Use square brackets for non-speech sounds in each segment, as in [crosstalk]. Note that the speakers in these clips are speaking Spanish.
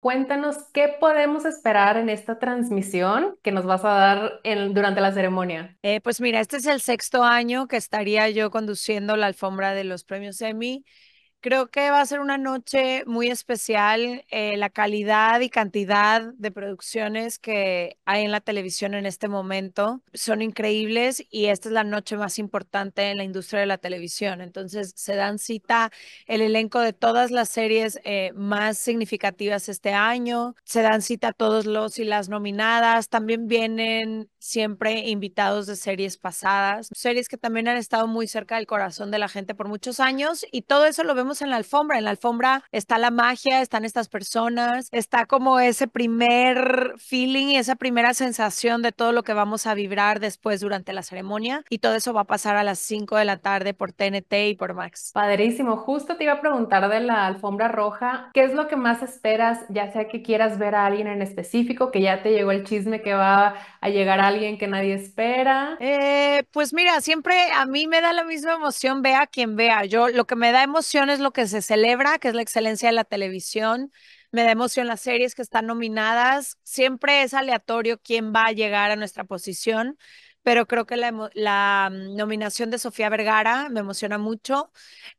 Cuéntanos qué podemos esperar en esta transmisión que nos vas a dar durante la ceremonia. Eh, pues mira, este es el sexto año que estaría yo conduciendo la alfombra de los premios Emmy Creo que va a ser una noche muy especial. Eh, la calidad y cantidad de producciones que hay en la televisión en este momento son increíbles y esta es la noche más importante en la industria de la televisión. Entonces se dan cita el elenco de todas las series eh, más significativas este año, se dan cita todos los y las nominadas, también vienen siempre invitados de series pasadas, series que también han estado muy cerca del corazón de la gente por muchos años y todo eso lo vemos en la alfombra. En la alfombra está la magia, están estas personas, está como ese primer feeling y esa primera sensación de todo lo que vamos a vibrar después durante la ceremonia. Y todo eso va a pasar a las 5 de la tarde por TNT y por Max. Padrísimo. Justo te iba a preguntar de la alfombra roja, ¿qué es lo que más esperas? Ya sea que quieras ver a alguien en específico, que ya te llegó el chisme que va a llegar alguien que nadie espera. Eh, pues mira, siempre a mí me da la misma emoción, vea quien vea. Yo lo que me da emoción es lo que se celebra, que es la excelencia de la televisión. Me da emoción las series que están nominadas. Siempre es aleatorio quién va a llegar a nuestra posición, pero creo que la, mm, nominación de Sofía Vergara me emociona mucho.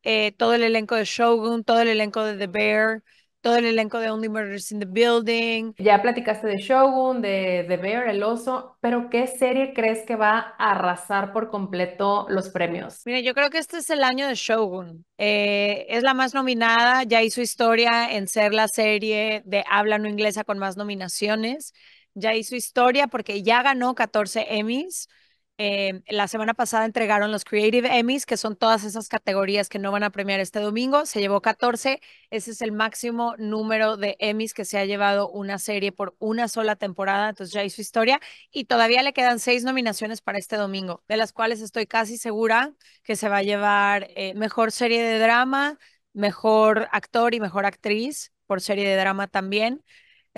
Eh, todo el elenco de Shogun, todo el elenco de The Bear, todo el elenco de Only Murders in the Building. Ya platicaste de Shogun, de The Bear, El Oso, pero ¿qué serie crees que va a arrasar por completo los premios? Mire, yo creo que este es el año de Shogun. Eh, es la más nominada, ya hizo historia en ser la serie de habla no inglesa con más nominaciones. Ya hizo historia porque ya ganó 14 Emmys Em, la semana pasada entregaron los Creative Emmys, que son todas esas categorías que no van a premiar este domingo. Se llevó 14. Ese es el máximo número de Emmys que se ha llevado una serie por una sola temporada. Entonces ya su historia. Y todavía le quedan seis nominaciones para este domingo, de las cuales estoy casi segura que se va a llevar eh, mejor serie de drama, mejor actor y mejor actriz por serie de drama también.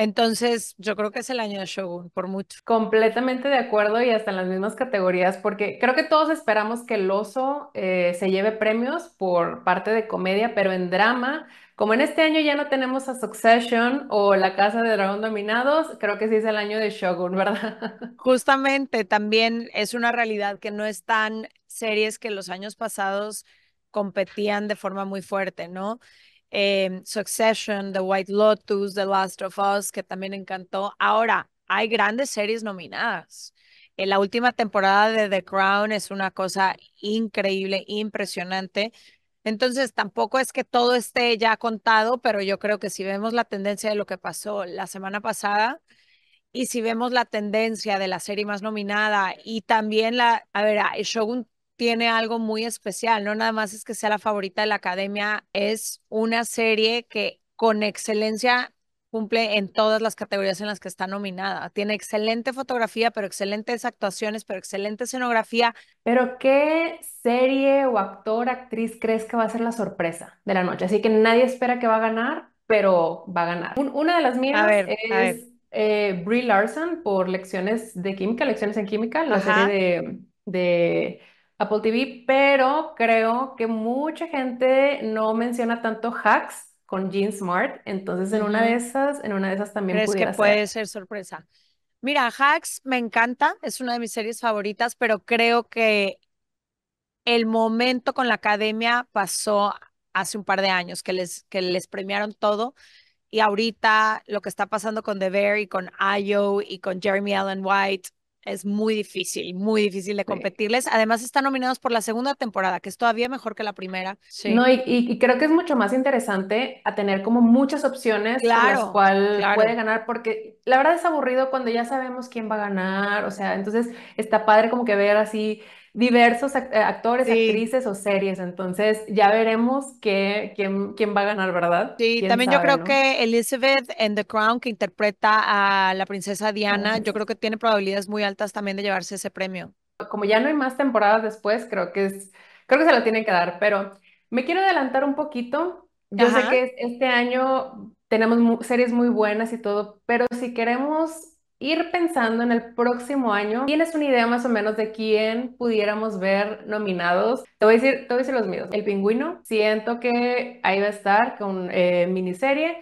Entonces, yo creo que es el año de Shogun, por mucho. Completamente de acuerdo y hasta en las mismas categorías, porque creo que todos esperamos que el oso eh, se lleve premios por parte de comedia, pero en drama, como en este año ya no tenemos a Succession o La Casa de Dragón Dominados, creo que sí es el año de Shogun, [laughs] ¿verdad? Justamente, también es una realidad que no están series que los años pasados competían de forma muy fuerte, ¿no? Em, Succession, The White Lotus, The Last of Us, que también encantó. Ahora, hay grandes series nominadas. Eh, la última temporada de The Crown es una cosa increíble, impresionante. Entonces, tampoco es que todo esté ya contado, pero yo creo que si vemos la tendencia de lo que pasó la semana pasada y si vemos la tendencia de la serie más nominada y también la, a ver, Shogun tiene algo muy especial, no nada más es que sea la favorita de la academia, es una serie que con excelencia cumple en todas las categorías en las que está nominada. Tiene excelente fotografía, pero excelentes actuaciones, pero excelente escenografía. Pero ¿qué serie o actor, actriz crees que va a ser la sorpresa de la noche? Así que nadie espera que va a ganar, pero va a ganar. una de las mías es eh, Brie Larson por Lecciones de Química, Lecciones en Química, la serie de Apple TV, pero creo que mucha gente no menciona tanto hacks con Jean Smart, entonces en una de esas, en una de esas también ¿Crees que puede ser, sorpresa. Mira, Hacks me encanta, es una de mis series favoritas, pero creo que el momento con la academia pasó hace un par de años, que les, que les premiaron todo. Y ahorita lo que está pasando con The Bear y con Io y con Jeremy Allen White, es muy difícil, muy difícil de competirles. Además, están nominados por la segunda temporada, que es todavía mejor que la primera. Sí. No, y, creo que es mucho más interesante a tener como muchas opciones claro, las cual puede ganar, porque la verdad es aburrido cuando ya sabemos quién va a ganar. O sea, entonces está padre como que ver así diversos eh, actores, actrices o series. Entonces ya veremos qué, quién, va a ganar, ¿verdad? Sí, también yo creo que Elizabeth en The Crown, que interpreta a la princesa Diana, yo creo que tiene probabilidades muy altas también de llevarse ese premio. Como ya no hay más temporadas después, creo que es, creo que se lo tienen que dar, pero me quiero adelantar un poquito. Yo sé que este año tenemos series muy buenas y todo, pero si queremos ir pensando en el próximo año, ¿tienes una idea más o menos de quién pudiéramos ver nominados? Te voy a decir, te los míos. El pingüino, siento que ahí va a estar con eh, miniserie.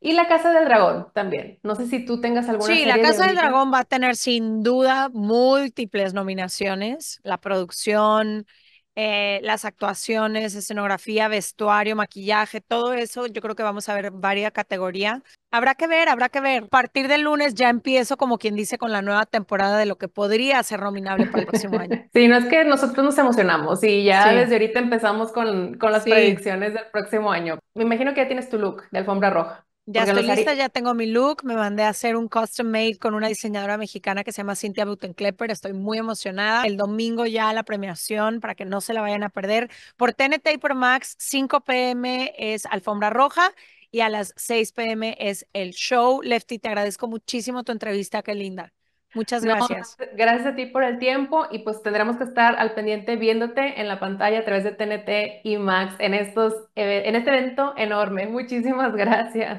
Y la Casa del Dragón también. No sé si tú tengas alguna. Sí, la Casa del Dragón va a tener sin duda múltiples nominaciones. La producción, eh, las actuaciones, escenografía, vestuario, maquillaje, todo eso, yo creo que vamos a ver varias categorías. Habrá que ver, habrá que ver. A partir del lunes ya empiezo, como quien dice, con la nueva temporada de lo que podría ser nominable para el próximo año. [laughs] Sí, no es que nosotros nos emocionamos y ya desde ahorita empezamos con, con las predicciones del próximo año. Me imagino que ya tienes tu look de alfombra roja. Ya estoy lista, ya tengo mi look, me mandé a hacer un custom made con una diseñadora mexicana que se llama Cynthia Butenklepper, estoy muy emocionada. El domingo ya la premiación para que no se la vayan a perder. Por TNT y por Max, 5 pm es Alfombra Roja y a las 6 pm es el show. Lefty, te agradezco muchísimo tu entrevista, qué linda. Muchas gracias. gracias a ti por el tiempo y pues tendremos que estar al pendiente viéndote en la pantalla a través de TNT y Max en, estos, eh, en este evento enorme. Muchísimas gracias.